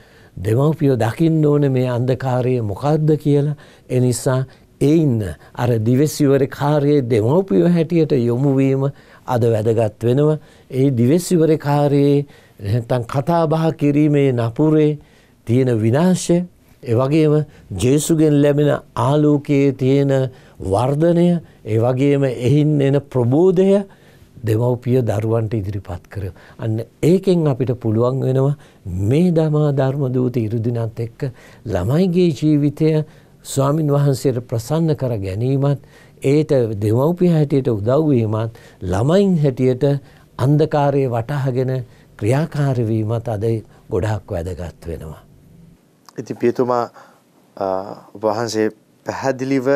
දෙමව්පියෝ දකිින් ඕන මේ අන්දකාරය මොකක්ද කියලා එනිසා එයින්න අර දිවෙස්සිවර කාරයේ දෙමව්පියෝ හැටියට යොමුවීම අද වැදගත් වෙනවා. ඒ දිවෙස්සිවර කාරයේ කතාබහ කිරීමේ නපුරේ තියෙන විනාශය එවගේම ජේසුගෙන් ලැබෙන ආලෝකයේ තියෙන වර්ධනය ඒවගේම එහින් එන ප්‍රබෝධය දෙමව්පිය දරුවන්ට ඉදිරිපත් කර. අන්න ඒකෙන් අපිට පුළුවන් වෙනවා මේ දමා ධර්මදූත ඉරුදිනත් එක්ක ළමයිගේ ජීවිතය ස්වාමින් වහන්සේට ප්‍රසන්න කර ගැනීමත් ඒට දෙමව්පිය හැටියට උදව්වීමත් ළමයින් හැටියට අන්දකාරයේ වටහගෙන ක්‍රියාකාරවීමත් අද ගොඩාක් වැදගත් වෙනවා. ඉති පියතුමා වහන්සේ පැහැදිලිව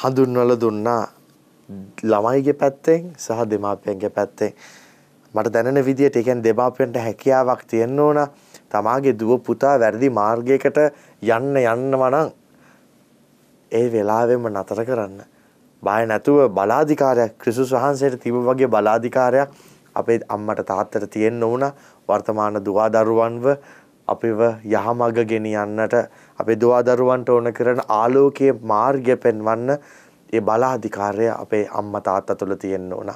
හඳුන්වල දුන්නා ළමයිගේ පැත්තෙන් සහ දෙමාපියන්ගේ පැත්තෙන් මට දැනෙන විදිහට ඒ කියන්නේ දෙමාපියන්ට හැකියාවක් තියෙන්න ඕන තමාගේ දුව පුතා වැරදි මාර්ගයකට යන්න යන්නවා නම් ඒ වෙලාවෙම නතර කරන්න. බය නැතුව බලාධිකාරයක් ක්‍රිසුස් වහන්සේට තිබු වගේ බලාධිකාරයක් අපේ අම්මට තාත්තට තියෙන්න ඕන වර්තමාන දුවාදරුවන්ව අපිව යහමඟ ගෙනියන්නට අපේ දුවාදරුවන්ට ඕන කරන ආලෝකයේ මාර්ගය පෙන්වන්න ඒ බලාධිකාරය අපේ අම්මා තාත්තා තුළ තියෙන්න ඕන.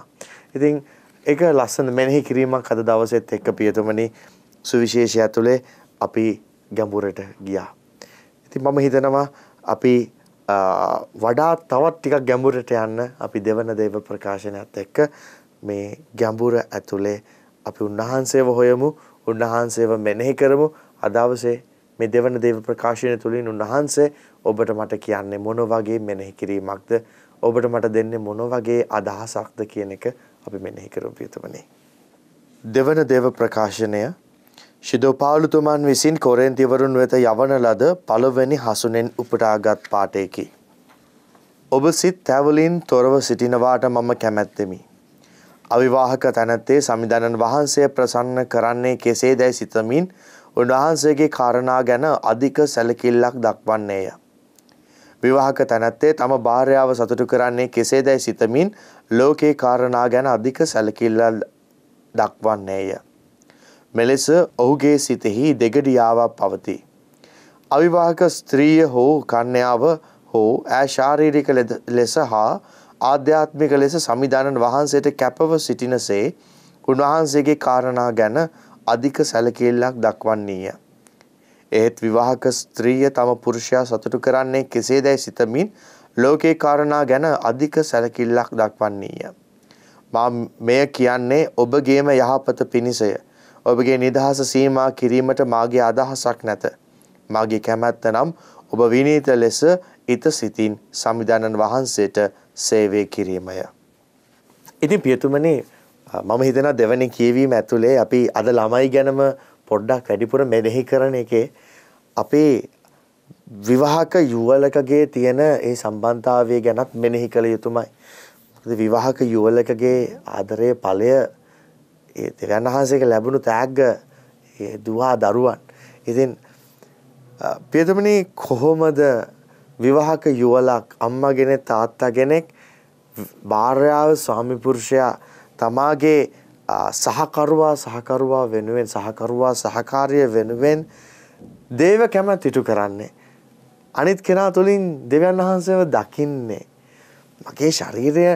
ඉතින් ඒක ලස්සන මෙනෙහි කිරීමක් අද දවසෙත් එක්ක පියතුමනි සුවිශේෂය ඇතුලේ අපි ගැඹුරට ගියා. ඉතින් මම හිතනවා අපි වඩා තවත් ටිකක් ගැඹුරට යන්න අපි දෙවන දේව ප්‍රකාශනයත් එක්ක මේ ගැඹුර ඇතුලේ අපි උන්වහන්සේව හොයමු උන්වහන්සේව මෙනෙහි කරමු අදවසේ මේ දෙවන දේව ප්‍රකාශනය තුළින් උන්වහන්සේ ඔබට මට කියන්නේ මොන වගේ මෙනෙහි කිරීමක්ද ඔබට මට දෙන්නේ මොන වගේ අදහසක්ද කියන එක අපි මෙනෙහි කරමු පිටුමනේ දෙවන දේව ප්‍රකාශනය ශිදෝපාලුතුමන් විසින් කොරෙන්තිවරුන් වෙත යවන ලද පළවෙනි හසුනෙන් උපුටාගත් පාඨයකි. ඔබ සිත් තැවලින් තොරව සිටිනවාට මම කැමැත්තෙමි. අවිවාහක තැනැත්තේ සමිඳනන් වහන්සේ ප්‍රසන්න කරන්නේ කෙසේ දැයි සිතමින් උන්වහන්සේගේ කාරණා ගැන අධික සැලකිල්ලක් දක්වන්නේය. විවාහක තැනැත්තේ තම භාර්යාව සතුටු කරන්නේ කෙසේ දැයි සිතමින් ලෝකේ කාරණා ගැන අධික සැලකිල්ල දක්වන්නේය. මෙලෙස ඔහුගේ සිතෙහි දෙගඩියාවක් පවති. අවිවාහක ස්ත්‍රීය හෝ කන්‍යාව හෝ ඇ ශාරීරික ලෙස හා ආධ්‍යාත්මික ලෙස සම්විධානන් වහන්සේට කැපව සිටිනසේ උන්වහන්සේගේ කාරණා ගැන අධික සැලකිල්ලක් දක්වන්නේය. එහෙත් විවාහක ස්ත්‍රිය තම පුරුෂයා සතුටු කරන්නේ කෙසේදැයි සිතමින් ලෝකේ කාරණා ගැන අධික සැලකිල්ලක් දක්වන්නේය. මා මෙය කියන්නේ ඔබගේම යහපත පිණිසය. ඔබගේ නිදහස සීමා කිරීමට මාගේ අදහසක් නැත. මාගේ කැමැත්ත නම් ඔබ විනීත ලෙස ඊත සිතින් සම්විධානන් වහන්සේට සේවය කිරීමය. ඉතින් පියතුමනි මම හිතන දෙවැනි කියවීම ඇතුළේ අපි අද ළමයි ගැනම පොඩ්ඩක් වැඩිපුර මෙනෙහි කරන එකේ අපේ විවාහක යුවලකගේ තියෙන ඒ සම්බන්ධතාවය ගැනත් මෙනෙහි කළ යුතුමයි. මොකද විවාහක යුවලකගේ ආදරයේ ඵලය ඒ දෙවන්හන්සේක ලැබුණු තෑග්ග ඒ දුවා දරුවන්. ඉතින් පියතුමනි කොහොමද විවාහක යුවලක් අම්මා කෙනෙක් තාත්තා කෙනෙක් භාර්යාව ස්වාමි පුරුෂයා තමාගේ සහකරුවා සහකරුවා වෙනුවෙන් සහකරුවා සහකාරිය වෙනුවෙන් දේව කැමැත් ඉටු කරන්නේ අනිත් කෙනා තුලින් දෙවියන් වහන්සේව දකින්නේ මගේ ශරීරය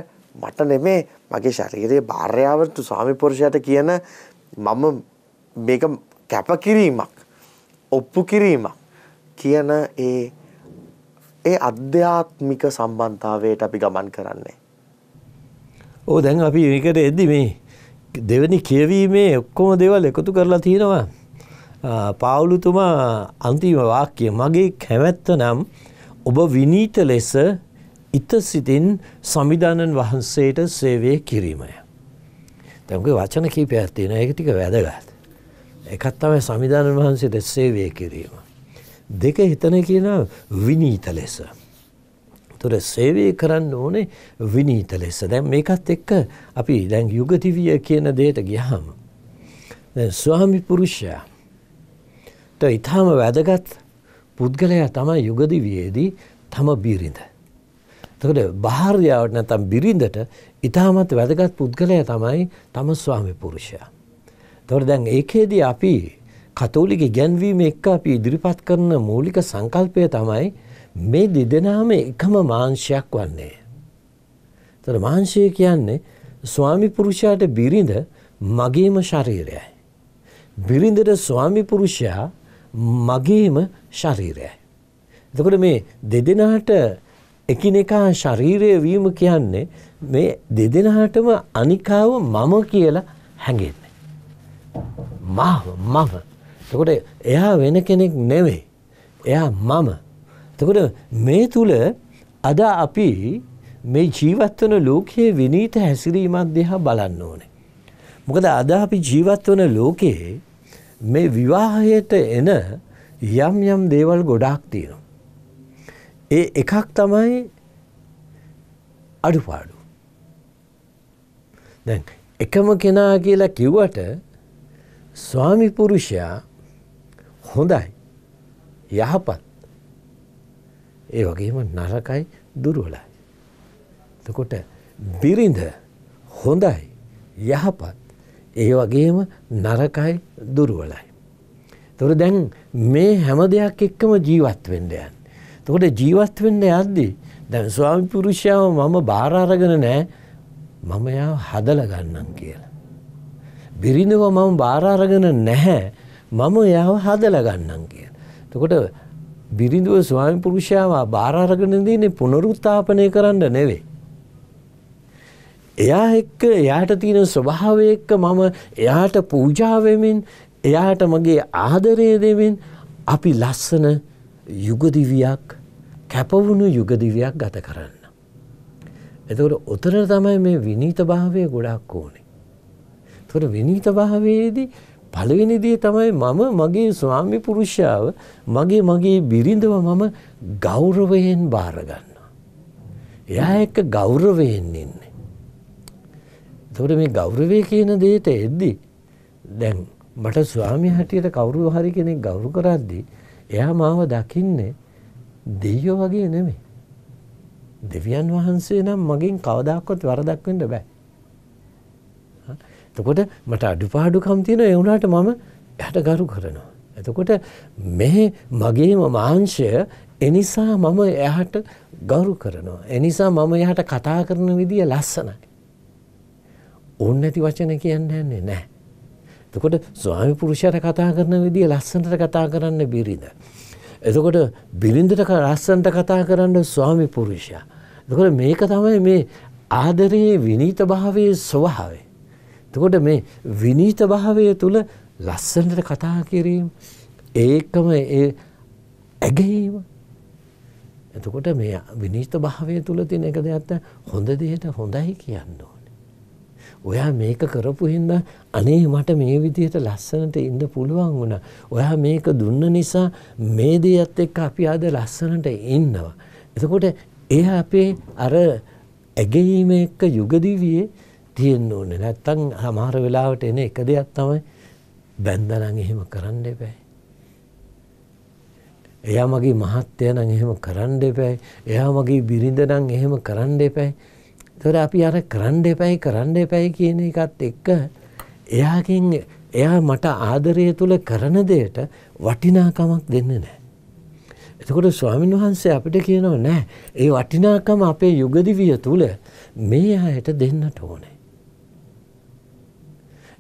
මට නෙමේ මගේ ශරීරයේ භාර්යාවට ස්වාමි පුරුෂයාට කියන මම මේක කැපකිරීමක් ඔප්පු කිරීමක් කියන ඒ ඒ අධ්‍යාත්මික සම්බන්ධතාවයට අපි ගමන් කරන්නේ. ඕ දැන් අපි මේකට එද්දි මේ දෙවනි කියවීමේ ඔක්කොම දේවල් එකතු කරලා තියෙනවා. පාවුලුතුමා අන්තිම වාක්‍ය මගේ කැමැත්ත නම් ඔබ විනීත ලෙස ඉතසිතින් සමිධානන් වහන්සේට සේවය කිරීමය. තැමක වචන කීපයක් තියෙන එක ටික වැදගත්. එකත් තමයි සමිධානන් වහන්සේට සේවය කිරීම. දෙක හිතන කියන විනීත ලෙස. තුර සේවය කරන්න ඕනේ විනීත ලෙස දැන් මේකත් එක්ක අපි දැන් යුගතිවිය කියන දේට ගියහම. ස්වාමි පුරුෂයා ට ඉතාම වැදගත් පුද්ගලයා තමයි යුගදිවයේදී තම බිරිඳ. තකට භාර්යාවට නැතම් බිරිඳට ඉතාමත් වැදගත් පුද්ගලය තමයි තම ස්වාමි පුරුෂයා. තොට දැන් ඒකේදී අපි කතෝලික ඉගැන්වීම එක්ක අපි ඉදිරිපත් කරන මූලික සංකල්පය තමයි මේ දෙදෙනාම එකම මාංශයක් වන්නේ. තර මාංශය කියන්නේ ස්වාමිපුරුෂයාට බිරිඳ මගේම ශරීරයයි. බිරිඳට ස්වාමිපුරුෂයා මගේම ශරීරයයි. එතකොට මේ දෙදෙනාට එකිනෙකා ශරීරය වීම කියන්නේ මේ දෙදෙනාටම අනිකාව මම කියලා හැඟෙන්නේ. මම මම එකොට එයා වෙන කෙනෙක් නෙවෙයි. එයා මම. එතකොට මේ තුළ අද අපි මේ ජීවත්වන ලෝකයේ විනීත හැසිරීමක් දෙහා බලන්න ඕනේ. මොකද අද අපි ජීවත්වන ලෝකයේ මේ විවාහයට එන යම් යම් දේවල් ගොඩාක් තියෙනවා. ඒ එකක් තමයි අඩුපාඩු. දැන් එකම කෙනා කියලා කිව්වට ස්වාමිපුරුෂයා හොඳයි යහපත් ඒ වගේම නරකයි දුරුවලයි. තකොට බිරිඳ හොඳයි යහපත් ඒ වගේම නරකයි දුරුවලයි. තොර දැන් මේ හැම දෙයක් එක්කම ජීවත් වෙන්ඩයන්. තකොට ජීවත් වෙන්න යද්දී දැන් ස්වාමි පුරුෂාව මම භාරාරගෙන නෑ මම යා හදල ගන්නම් කියලා. බිරිඳව මම භාරාරගෙන නැහැ මම එයාව හදලා ගන්නම් කියන. එතකොට බිරිඳුව ස්වාමි පුරුෂයාව බාර අරගෙන දෙන්නේ පුනරුත්ථාපනය කරන්න නෙවෙයි. එයා එක්ක එයාට තියෙන ස්වභාවය එක්ක මම එයාට පූජා වෙමින් එයාට මගේ ආදරය දෙමින් අපි ලස්සන යුගදිවියක් කැපවුණු යුගදිවියක් ගත කරන්න. එතකොට උතර තමයි මේ විනීතභාවය ගොඩක් ඕනේ. තොර විනීතභාවයේදී පළවෙනි දේ තමයි මම මගේ ස්වාමි පුරුෂයාව මගේ මගේ බිරිඳව මම ගෞරවයෙන් බාර ගන්නවා. එයා එක්ක ගෞරවයෙන් ඉන්නේ. එතකොට මේ ගෞරවය කියන දෙයට එද්දි දැන් මට ස්වාමි හැටියට කවුරු හරි කෙනෙක් ගෞරව කරද්දී එයා මාව දකින්නේ දෙයියෝ වගේ නෙමෙයි. දෙවියන් වහන්සේ නම් මගෙන් කවදාක්වත් වරදක් වෙන්න බෑ. එතකොට මට අඩුපාඩුකම් තියෙන ඒ වුණාට මම ඇයට ගරු කරනවා. එතකොට මේ මගේම මාංශය එනිසා මම එහට ගරු කරනවා. එනිසා මම එහට කතා කරන විදිය ලස්සනයි. ඕන්න නැති වචන කියන්න යන්නේ නෑ. එතකොට ස්වාමි පුරුෂයට කතා කරන විදිය ලස්සනට කතා කරන්න බිරිඳ. එතකොට බිරිඳට ලස්සන්ට කතා කරන්න ස්වාමි පුරුෂයා. එතකොට මේක තමයි මේ ආදරයේ විනීත භාවයේ ස්වභාවය. එතකොට මේ විනීත භාවය තුළ ලස්සනට කතා කිරීම ඒකම ඒ ඇගීම එතකොට මේ විනීත භාවය තුළ තින එක දෙයක්ත හොඳ දෙයට හොඳයි කියන්න ඕන. ඔයා මේක කරපු හින්ද අනේ මට මේ විදියට ලස්සනට ඉන්න පුළුවන් වුණ. ඔයා මේක දුන්න නිසා මේ දේත් එක්ක අපි අද ලස්සනට ඉන්නවා. එතකොට ඒ අපේ අර ඇගීම එක්ක යුගදිවයේ තියෙන්න ඕනේ. නැත්තම් සමහර වෙලාවට එන එක දෙයක් තමයි බැන්දනම් එහෙම කරන්න එපෑ. එයා මගේ මහත්තය නම් එහෙම කරන්න එපැයි. එයා මගේ බිරිඳ නම් එහෙම කරන්න එපැයි. ඒතර අපි අර කරන්න එපැයි කරන්න එපැයි කියන එකත් එක්ක එයාගෙන් එයා මට ආදරය තුල කරන දෙයට වටිනාකමක් දෙන්නේ නැහැ. එතකොට ස්වාමීන් වහන්සේ අපිට කියනව නෑ ඒ වටිනාකම අපේ යුගදිවිය තුළ මේ අයට දෙන්නට ඕනේ.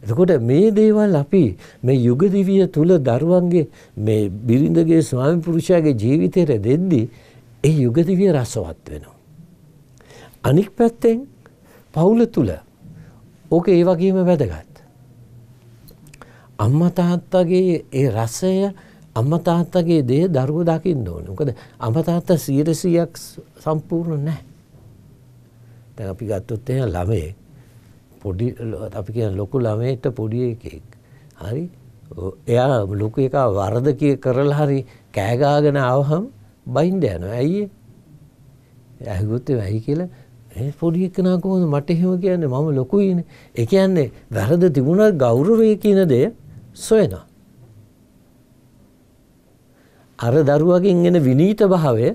එතකොට මේ දේවල් අපි මේ යුගදිවිය තුල දරුවන්ගේ මේ බිරිඳගේ ස්වාමි පුරුෂයාගේ ජීවිතයට දෙද්දී ඒ යුගදිවිය රසවත් වෙනවා. අනික් පැත්තෙන් පවුල තුල ඕක ඒ වගේම වැදගත්. අම්මා තාත්තගේ ඒ රසය අම්මා තාත්තගේ දේ දරුවෝ දකින්න ඕනේ. මොකද අම්මා තාත්තා 100ක් සම්පූර්ණ නැහැ. දැන් අපි ගත්තොත් එහෙනම් ළමයෙක් පොඩි අපි කියන ලොකු ළමයට පොඩි එකෙක්. හරි එයා ලොකු එක වරද කිය කරලා හරි කෑගාගෙන ආවහම් බයින්ඩ යනවා. ඇයි ඇහගොත්තේ වැයි කියලා පොඩි එක්කනා කොහොමද මට එහෙම කියන්නේ මම ලොකුයිනේ. ඒ කියන්නේ වැරද තිබුණත් ගෞරවය කියන දේ සොයනවා. අර දරුවගෙන් එන විනීත භාවය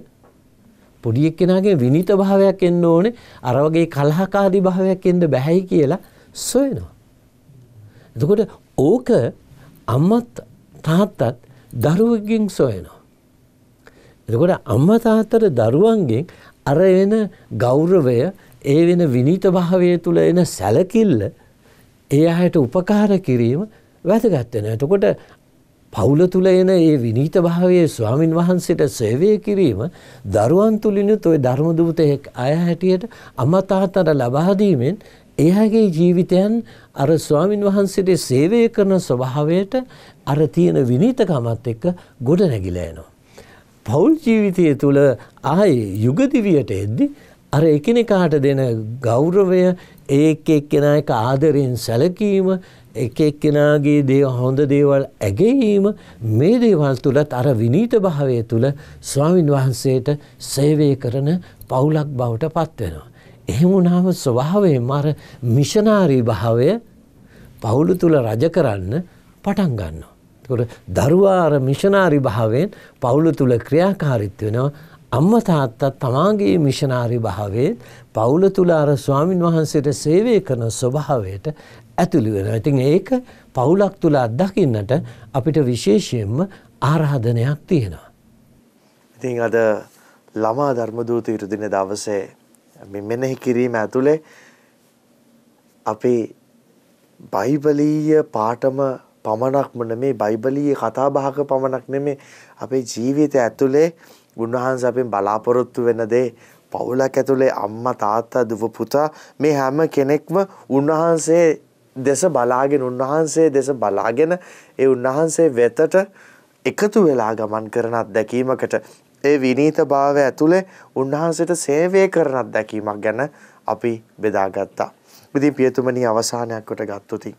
පොඩි එක්කෙනාගේ විනිත භාවයක් එන්න ඕනේ අර වගේ කලහකාරී භාවයක් එන්න බෑයි කියලා සොයනවා. එතකොට ඕක අම්මත් තාත්තත් දරුවෙක්ගෙන් සොයනවා. එතකොට අම්මා තාත්තට දරුවන්ගෙන් අර එන ගෞරවය ඒ වෙන විනිත භාවය තුළ එන සැලකිල්ල ඒ අයට උපකාර කිරීම වැදගත් වෙනවා. එතකොට පවුල තුල එන ඒ විනීත භාවයේ ස්වාමින් වහන්සේට සේවය කිරීම දරුවන් තුලිනුත් ওই ධර්ම දූතයෙක් අය හැටියට අමතාතර ලබා දීමෙන් එයාගේ ජීවිතයන් අර ස්වාමින් වහන්සේට සේවය කරන ස්වභාවයට අර තියෙන විනීතකමත් එක්ක ගොඩ නැගිලා එනවා. පෞල් ජීවිතය තුළ ආයේ යුගදිවියට එද්දි අර එකිනෙකාට දෙන ගෞරවය ඒක එක්කෙනා එක ආදරෙන් සැලකීම එක එක්කෙනාගේ දේ හොඳ දේවල් ඇගැහීම මේ දේවල් තුළත් අර විනීත භාවය තුළ ස්වාමින් වහන්සේට සේවය කරන පවුලක් බවට පත්වෙනවා. එහෙම වුණාම ස්වභාවය මර මිෂනාරී භාවය පවුලු තුළ රජ කරන්න පටන් ගන්නවා. දරුවාර මිෂනාරි භාවයෙන් පවුලු තුළ ක්‍රියාකාරිත් වෙනවා අම්ම තාත්තත් තමාගේ මිෂනාරි භාවයත් පවුල තුළ අර ස්වාමින් වහන්සේට සේවය කරන ස්වභාවයට ඇතුළි වෙන. ඉතින් ඒක පවුලක් තුළ අත්දකින්නට අපිට විශේෂයෙන්ම ආරාධනයක් තියෙනවා. ඉතින් අද ළමා ධර්මදූත ඉරුදින දවසේ මෙනෙහි කිරීම ඇතුළේ අපි බයිබලීය පාඨම පමණක්ම නෙමේ බයිබලීය කතාබහක පමණක් නෙමේ අපේ ජීවිතය ඇතුළේ උන්වහන්සේ අපෙන් බලාපොරොත්තු වෙන දේ පවුලක් ඇතුලේ අම්මා තාත්තා දුව පුතා මේ හැම කෙනෙක්ම උන්වහන්සේ දෙස බලාගෙන උන්වහන්සේ දෙස බලාගෙන ඒ උන්වහන්සේ වෙතට එකතු වෙලා ගමන් කරන අත්දැකීමකට ඒ විනීතභාවය ඇතුලේ උන්වහන්සේට සේවය කරන අත්දැකීමක් ගැන අපි බෙදාගත්තා. ඉතින් පියතුමනි අවසානයක් කොට ගත්තොතින්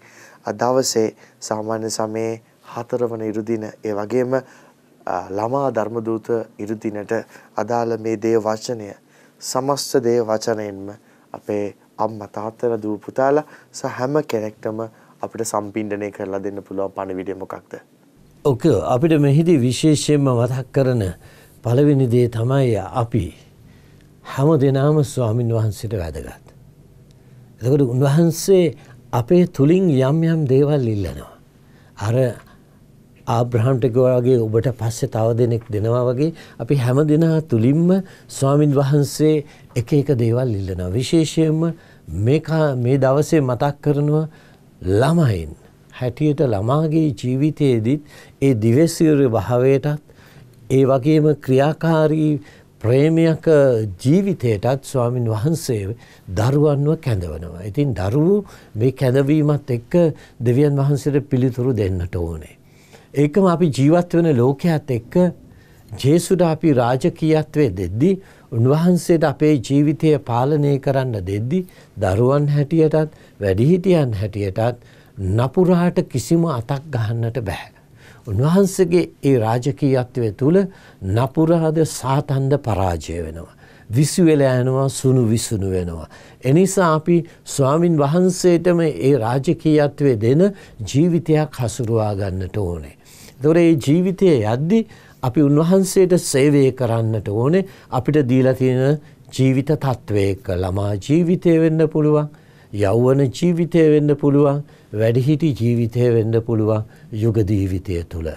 අදවසේ සාමාන්‍ය සමයේ හතරවන ඉරුදින ඒ වගේම ළමා ධර්මදූත ඉරිදිනට අදාළ මේ දේව වචනය සමස්ත දේව වචනයෙන්ම අපේ අම්මා තාත්තලා දූ පුතාලා සහ හැම කෙනෙක්ටම අපිට සම්පින්ඩණය කරලා දෙන්න පුළුවන් පණිවිඩය මොකක්ද? ඔක අපිට මෙහිදී විශේෂයෙන්ම මතක් කරන පළවෙනි දේ තමයි අපි හැම දෙනාම ස්වාමින් වහන්සේට වැදගත්. එතකොට උන්වහන්සේ අපේ තුලින් යම් යම් දේවල් ඉල්ලනවා. අර ආබ්‍රහම්ට වගේ ඔබට පස්සේ තව දෙනෙක් දෙනවා වගේ අපි හැම දෙනා තුලින්ම ස්වාමින් වහන්සේ එක එක දේවල් ඉල්ලනවා විශේෂයෙන්ම මේකා මේ දවසේ මතක් කරනවා ළමයින් හැටියට ළමාගේ ජීවිතයේදීත් ඒ දිවසිර භාවයටත් ඒ වගේම ක්‍රියාකාරී ප්‍රේමයක ජීවිතයටත් ස්වාමින් වහන්සේ දරුවන්ව කැඳවනවා. ඉතින් දරුවෝ මේ කැඳවීමත් එක්ක දෙවියන් වහන්සේට පිළිතුරු දෙන්නට ඕනේ. ඒකම අපි ජීවත් වෙන ලෝකයට එක්ක ජේසුට අපි රාජකීයත්වයේ දෙද්දී උන්වහන්සේට අපේ ජීවිතය පාලනය කරන්න දෙද්දී දරුවන් හැටියටත් වැඩිහිටියන් හැටියටත් නපුරාට කිසිම අතක් ගහන්නට බෑ. උන්වහන්සේගේ ඒ රාජකීයත්වය තුළ නපුරාද සාතන්ද පරාජය වෙනවා. විසිවෙල යනවා සුණු විසුණු වෙනවා. එනිසා අපි ස්වාමින් වහන්සේටම ඒ රාජකීයත්වය දෙන ජීවිතයක් හසුරුවා ගන්නට ඕනේ. දොර ඒ ජීවිතය යද්දි අපි උන්වහන්සේට සේවය කරන්නට ඕනේ අපිට දීලා තියෙන ජීවිත තත්ත්වයක ළමා ජීවිතය වෙන්න පුළුවන් යෞවන ජීවිතය වෙන්න පුළුවන් වැඩිහිටි ජීවිතය වෙන්න පුළුවන් යුග ජීවිතය තුළ.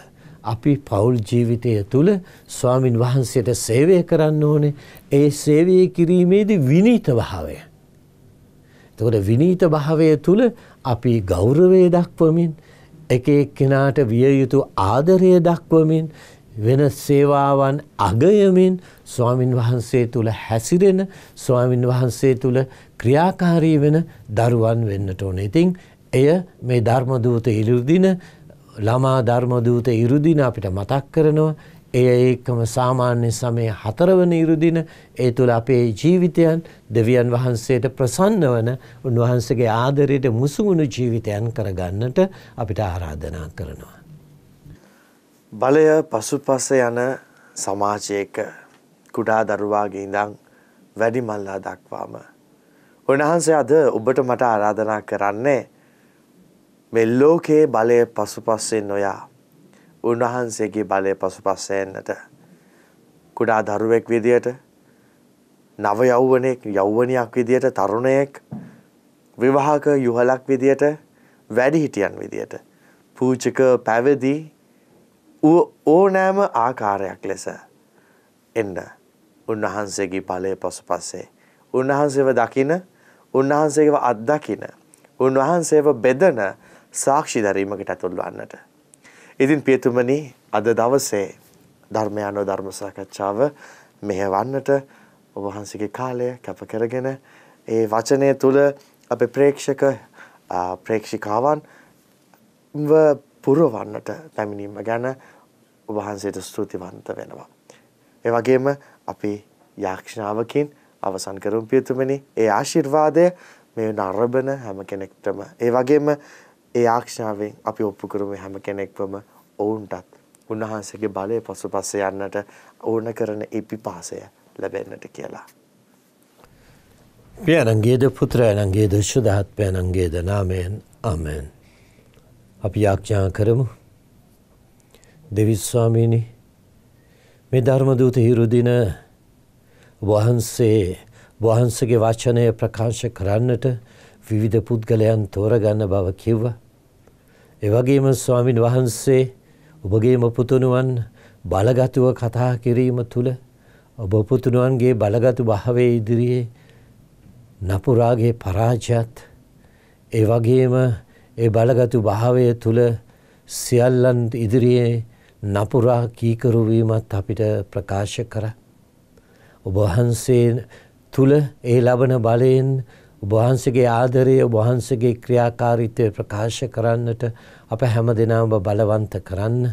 අපි පවුල් ජීවිතය තුළ ස්වාමින් වහන්සේට සේවය කරන්න ඕනේ ඒ සේවය කිරීමේදී විනීත භාවය. එතකොට විනීත භාවය තුළ අපි ගෞරවය දක්වමින් එක එක්කෙනාට විය යුතු ආදරය දක්වමින් වෙන සේවාවන් අගයමින් ස්වාමින් වහන්සේ තුළ හැසිරෙන ස්වාමින් වහන්සේ තුළ ක්‍රියාකාරී වෙන දරුවන් වෙන්නට ඕන. ඉතින් එය මේ ධර්මදූත ඉරුදින ළමා ධර්මදූත ඉරුදින අපිට මතක් කරනවා එය ඒකම සාමාන්‍ය සමය හතරවන ඉරුදින ඒ තුළ අපේ ජීවිතයන් දෙවියන් වහන්සේට ප්‍රසන්න වන උන්වහන්සගේ ආදරයට මුසුමුණු ජීවිතයන් කරගන්නට අපිට ආරාධනා කරනවා. බලය පසුපස යන සමාජයක කුඩා දරුවාගේ ඉඳං වැඩිමල්ලා දක්වාම. උන්වහන්සේ අද ඔබට මට ආරාධනා කරන්නේ මෙල්ලෝකයේ බලය පසුපස්සේ නොයා උන්වහන්සේගේ බලය පසුපස එන්නට කුඩා දරුවෙක් විදියට නව යෞවනයෙක් යෞවනියක් විදියට තරුණයෙක් විවාහක යුහලක් විදියට වැඩිහිටියන් විදියට පූජක පැවිදි ඕනෑම ආකාරයක් ලෙස එන්න උන්වහන්සේගේ ඵලය පසුපස්සේ උන්වහන්සේව දකින උන්වහන්සේව අත්දකින උන්වහන්සේව බෙදන සාක්ෂි දැරීමකට ඇතුල් වන්නට ඉතින් පියතුමනි අද දවසේ ධර්මයන්ව ධර්ම සාකච්ඡාව මෙහෙවන්නට ඔබ වහන්සේගේ කාලය කැප කරගෙන ඒ වචනය තුල අපේ ප්‍රේක්ෂක ප්‍රේක්ෂිකාවන් ව පුරවන්නට පැමිණීම ගැන ඔබ වහන්සේට ස්තුතිවන්ත වෙනවා. ඒ වගේම අපි යාක්ෂණාවකින් අවසන් කරමු පියතුමනි. ඒ ආශිර්වාදය මේ නරඹන හැම කෙනෙක්ටම ඒ වගේම ඒ ආක්ෂාවෙන් අපි ඔප්පු කරමු හැම කෙනෙක්වම ඔවුන්ටත් උන්වහන්සේගේ බලය පසුපස යන්නට ඕන කරන ඒ පිපාසය ලැබෙන්නට කියලා. පියනන්ගේද පුත්‍රයනන්ගේද ශුදහත්පයනන්ගේද නාමයෙන් අමෙන්. අපි ආක්ෂා කරමු දෙවිස්වාමීණි මේ ධර්මදූත හිරුදින වහන්සේ වහන්සගේ වචනය ප්‍රකාශ කරන්නට විවිධ පුද්ගලයන් තෝරගන්න බව කිව්වා එවගේම ස්වාමින් වහන්සේ ඔබගේම පුතුණුවන් බලගතුව කතා කිරීම තුළ ඔබ පුතුණුවන්ගේ බලගතු භාවය ඉදිරියේ නපුරාගේ පරාජයත් ඒ වගේම ඒ බලගතු භාවය තුළ සියල්ලන් ඉදිරියේ නපුරා කීකරුවීමත් අපිට ප්‍රකාශ කර. ඔබහන්සේ තුළ ඒ ලබන බලයෙන් ඔබවහන්සගේ ආදරය ඔබවහන්සගේ ක්‍රියාකාරිත්වය ප්‍රකාශ කරන්නට අප හැම දෙනාම බලවන්ත කරන්න.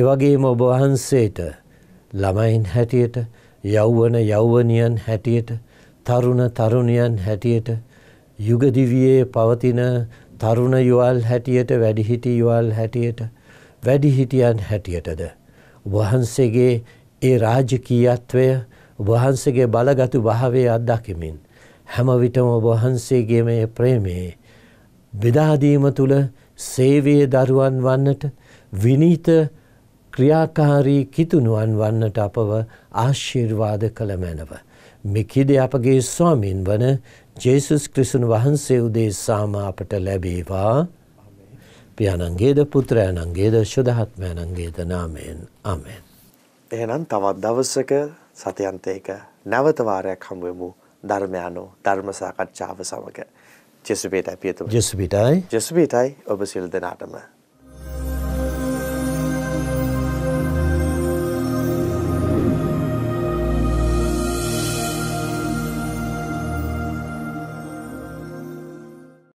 එවගේම ඔබවහන්සේට ළමයින් හැටියට යෞවන යෞවනියන් හැටියට තරුණ තරුණයන් හැටියට යුගදිවයේ පවතින තරුණ යුවල් හැටියට වැඩිහිටි යුවල් හැටියට වැඩිහිටියන් හැටියටද. වහන්සේගේ ඒ රාජකීයත්වය වහන්සේගේ බලගතු භාවය අත්දකිමින්. හැම විටම ඔබ වහන්සේගේ මේ ප්‍රේමයේ බෙදා දීම තුල සේවයේ දරුවන් වන්නට විනීත ක්‍රියාකාරී කිතුණුවන් වන්නට අපව ආශිර්වාද කළ මැනව. මෙකිද අපගේ ස්වාමින් වන ජේසුස් ක්‍රිසුන් වහන්සේ උදෙසාම අපට ලැබේවා. පියාණන්ගේද පුත්‍රයණන්ගේද ශුදහත්මයණන්ගේද නාමයෙන් ආමෙන්. එහෙනම් තවත් දවසක සතියන්තයක නැවත වාරයක් හමුවෙමු. ධර්මයානෝ ධර්ම සාකච්ඡාව සමග ජෙසුපීටයි පියතුමනි ජෙසුපීටයි ජෙසුපීටයි ඔබ සියලු දෙනාටම